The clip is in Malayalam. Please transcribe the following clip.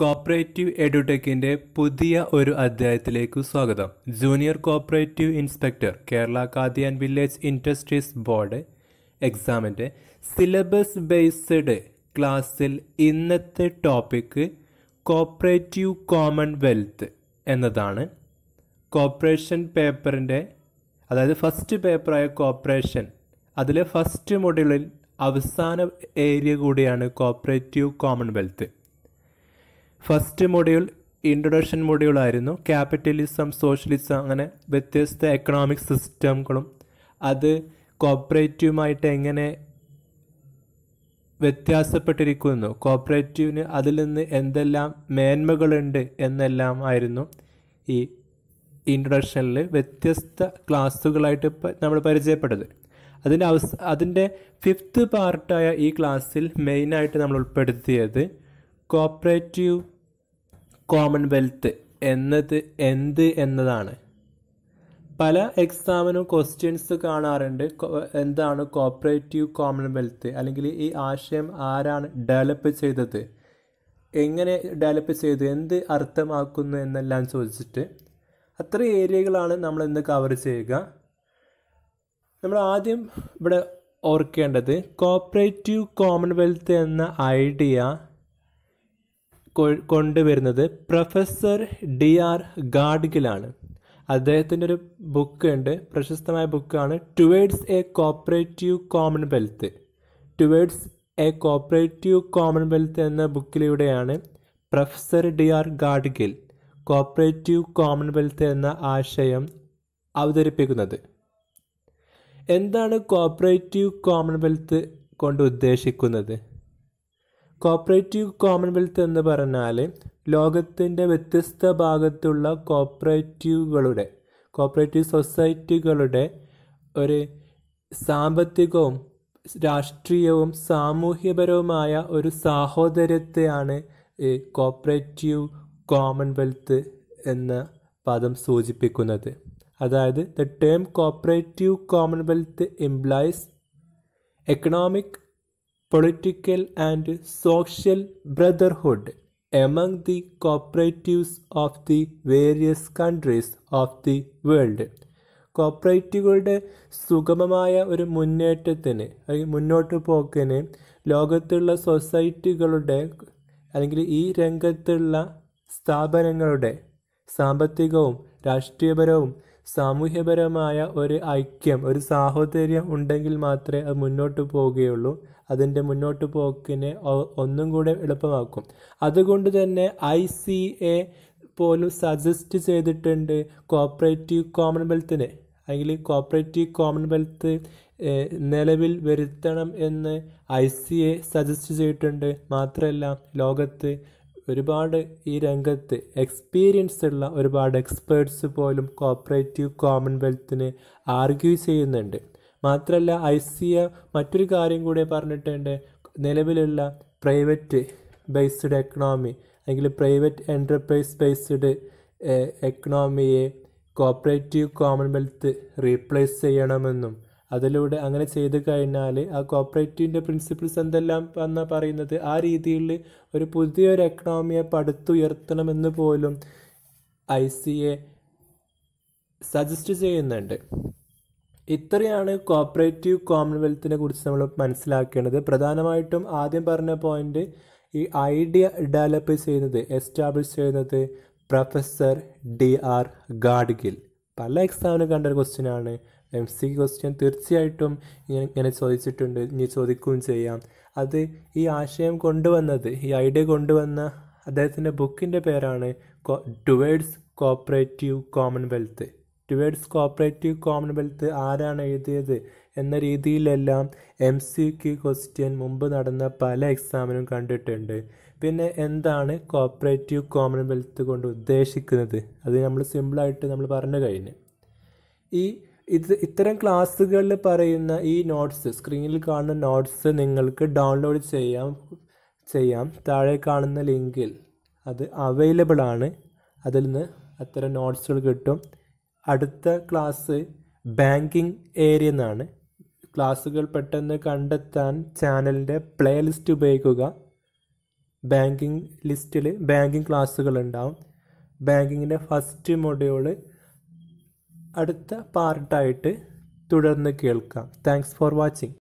കോപ്പറേറ്റീവ് എഡ്യൂടെക്കിന്റെ പുതിയ ഒരു അധ്യായത്തിലേക്ക് സ്വാഗതം junior cooperative inspector Kerala Khadi and village industries board എക്സാമിൻ്റെ സിലബസ് ബേസ്ഡ് ക്ലാസ്സിൽ ഇന്നത്തെ ടോപ്പിക്ക് കോപ്പറേറ്റീവ് കോമൺവെൽത്ത് എന്നതാണ് കോപ്പറേഷൻ പേപ്പറിൻ്റെ അതായത് ഫസ്റ്റ് പേപ്പറായ കോപ്പറേഷൻ അതിലെ ഫസ്റ്റ് മൊഡ്യൂളിൽ അവസാന ഏരിയ കൂടിയാണ് cooperative commonwealth first module introduction module ആയിരുന്നു ക്യാപിറ്റലിസം സോഷ്യലിസം അങ്ങനെ വ്യത്യസ്ത എക്കണോമിക് സിസ്റ്റങ്ങളും അത് കോപ്പറേറ്റീവുമായിട്ട് എങ്ങനെ വ്യത്യാസപ്പെട്ടിരിക്കുന്നു കോപ്പറേറ്റീവിന് അതിൽ നിന്ന് എന്തെല്ലാം മേന്മകളുണ്ട് എന്നെല്ലാം ആയിരുന്നു ഈ ഇൻട്രൊഡക്ഷനിൽ വ്യത്യസ്ത ക്ലാസ്സുകളായിട്ട് നമ്മൾ പരിചയപ്പെട്ടത് അതിൻ്റെ അവസ് അതിൻ്റെ ഫിഫ്ത്ത് പാർട്ടായ ഈ ക്ലാസ്സിൽ മെയിനായിട്ട് നമ്മൾ ഉൾപ്പെടുത്തിയത് കോപ്പറേറ്റീവ് കോമൺവെൽത്ത് എന്നത് എന്ത് എന്നതാണ് പല എക്സാമിനും ക്വസ്റ്റ്യൻസ് കാണാറുണ്ട് എന്താണ് കോപ്പറേറ്റീവ് കോമൺവെൽത്ത് അല്ലെങ്കിൽ ഈ ആശയം ആരാണ് ഡെവലപ്പ് ചെയ്തത് എങ്ങനെ ഡെവലപ്പ് ചെയ്തു എന്ത് അർത്ഥമാക്കുന്നു എന്നെല്ലാം ചോദിച്ചിട്ട് അത്ര ഏരിയകളാണ് നമ്മൾ ഇന്ന് കവർ ചെയ്യുക നമ്മൾ ആദ്യം ഇവിടെ ഓർക്കേണ്ടത് കോപ്പറേറ്റീവ് കോമൺവെൽത്ത് എന്ന ഐഡിയ കൊണ്ടുവരുന്നത് പ്രൊഫസർ ഡി ആർ ഗാഡ്ഗിലാണ് അദ്ദേഹത്തിൻ്റെ ഒരു ബുക്ക് ഉണ്ട് പ്രശസ്തമായ ബുക്കാണ് towards a cooperative commonwealth towards a cooperative commonwealth എന്ന ബുക്കിലൂടെയാണ് professor D R Gadgil cooperative commonwealth എന്ന ആശയം അവതരിപ്പിക്കുന്നത് എന്താണ് കോപ്പറേറ്റീവ് കോമൺവെൽത്ത് കൊണ്ട് ഉദ്ദേശിക്കുന്നത് കോപ്പറേറ്റീവ് കോമൺവെൽത്ത് എന്ന് പറഞ്ഞാൽ ലോകത്തിൻ്റെ വ്യത്യസ്ത ഭാഗത്തുള്ള കോപ്പറേറ്റീവുകളുടെ കോപ്പറേറ്റീവ് സൊസൈറ്റികളുടെ ഒരു സാമ്പത്തികവും രാഷ്ട്രീയവും സാമൂഹ്യപരവുമായ ഒരു സാഹോദര്യത്തെയാണ് ഈ കോപ്പറേറ്റീവ് കോമൺവെൽത്ത് എന്ന പദം സൂചിപ്പിക്കുന്നത് അതായത് the term cooperative commonwealth implies economic political and social brotherhood among the cooperatives of the various countries of the world കോപ്പറേറ്റീവുകളുടെ സുഗമമായ ഒരു മുന്നേറ്റത്തിന് അല്ലെങ്കിൽ മുന്നോട്ട് പോക്കിന് ലോകത്തുള്ള സൊസൈറ്റികളുടെ അല്ലെങ്കിൽ ഈ രംഗത്തുള്ള സ്ഥാപനങ്ങളുടെ സാമ്പത്തികവും രാഷ്ട്രീയപരവും സാമൂഹ്യപരമായ ഒരു ഐക്യം ഒരു സാഹോദര്യം ഉണ്ടെങ്കിൽ മാത്രമേ അത് മുന്നോട്ട് പോവുകയുള്ളൂ അതിൻ്റെ മുന്നോട്ട് പോക്കിനെ ഒന്നും കൂടെ എളുപ്പമാക്കും അതുകൊണ്ട് തന്നെ ഐ സി എ പോലും സജസ്റ്റ് ചെയ്തിട്ടുണ്ട് കോപ്പറേറ്റീവ് കോമൺവെൽത്തിനെ അല്ലെങ്കിൽ കോപ്പറേറ്റീവ് കോമൺവെൽത്ത് നിലവിൽ വരുത്തണം എന്ന് ഐ സി എ സജസ്റ്റ് ചെയ്തിട്ടുണ്ട് മാത്രമല്ല ലോകത്ത് ഒരുപാട് ഈ രംഗത്ത് എക്സ്പീരിയൻസ് ഉള്ള ഒരുപാട് എക്സ്പേർട്സ് പോലും കോപ്പറേറ്റീവ് കോമൺവെൽത്തിനെ ആർഗ്യൂ ചെയ്യുന്നുണ്ട് മാത്രമല്ല ഐ സി എ മറ്റൊരു കാര്യം കൂടി പറഞ്ഞിട്ടുണ്ട് നിലവിലുള്ള പ്രൈവറ്റ് ബേസ്ഡ് എക്കണോമി അല്ലെങ്കിൽ പ്രൈവറ്റ് എൻ്റർപ്രൈസ് ബേസ്ഡ് എക്കണോമിയെ കോപ്പറേറ്റീവ് കോമൺവെൽത്ത് റീപ്ലേസ് ചെയ്യണമെന്നും അതിലൂടെ അങ്ങനെ ചെയ്ത് കഴിഞ്ഞാൽ ആ കോപ്പറേറ്റീവിൻ്റെ പ്രിൻസിപ്പിൾസ് എന്തെല്ലാം എന്ന് പറയുന്നത് ആ രീതിയിൽ ഒരു പുതിയൊരു എക്കണോമിയെ പടുത്തുയർത്തണമെന്ന് പോലും ഐ സി എ സജസ്റ്റ് ചെയ്യുന്നുണ്ട് ഇത്രയാണ് കോപ്പറേറ്റീവ് കോമൺവെൽത്തിനെ കുറിച്ച് നമ്മൾ മനസ്സിലാക്കേണ്ടത് പ്രധാനമായിട്ടും ആദ്യം പറഞ്ഞ പോയിന്റ് ഈ ഐഡിയ ഡെവലപ്പ് ചെയ്യുന്നത് എസ്റ്റാബ്ലിഷ് ചെയ്യുന്നത് പ്രൊഫസർ ഡി ആർ ഗാഡ്ഗിൽ പല എക്സാമിലും കണ്ടൊരു ആണ് എം സി ക്വസ്റ്റ്യൻ തീർച്ചയായിട്ടും ഇങ്ങനെ ഇങ്ങനെ ചോദിച്ചിട്ടുണ്ട് ഇനി ചോദിക്കുകയും ചെയ്യാം അത് ഈ ആശയം കൊണ്ടുവന്നത് ഈ ഐഡിയ കൊണ്ടുവന്ന അദ്ദേഹത്തിൻ്റെ ബുക്കിൻ്റെ പേരാണ് towards cooperative commonwealth towards cooperative commonwealth ആരാണ് എഴുതിയത് എന്ന രീതിയിലെല്ലാം എം സി ക്യു ക്വസ്റ്റ്യൻ മുമ്പ് നടന്ന പല എക്സാമിനും കണ്ടിട്ടുണ്ട് പിന്നെ എന്താണ് കോപ്പറേറ്റീവ് കോമൺവെൽത്ത് കൊണ്ട് ഉദ്ദേശിക്കുന്നത് അത് നമ്മൾ സിമ്പിളായിട്ട് നമ്മൾ പറഞ്ഞു കഴിഞ്ഞു ഈ ഇത് ഇത്തരം ക്ലാസ്സുകളിൽ പറയുന്ന ഈ നോട്ട്സ് സ്ക്രീനിൽ കാണുന്ന നോട്ട്സ് നിങ്ങൾക്ക് ഡൗൺലോഡ് ചെയ്യാം ചെയ്യാം താഴെ കാണുന്ന ലിങ്കിൽ അത് അവൈലബിൾ ആണ് അതിൽ നിന്ന് അത്തരം നോട്ട്സുകൾ കിട്ടും അടുത്ത ക്ലാസ് ബാങ്കിങ് ഏരിയ എന്നാണ് ക്ലാസ്സുകൾ പെട്ടെന്ന് കണ്ടെത്താൻ ചാനലിൻ്റെ പ്ലേലിസ്റ്റ് ഉപയോഗിക്കുക ബാങ്കിങ് ലിസ്റ്റിൽ ബാങ്കിങ് ക്ലാസ്സുകൾ ഉണ്ടാവും ബാങ്കിങ്ങിൻ്റെ ഫസ്റ്റ് മൊഡ്യൂള് അടുത്ത പാർട്ടായിട്ട് തുടർന്ന് കേൾക്കാം താങ്ക്സ് ഫോർ വാച്ചിങ്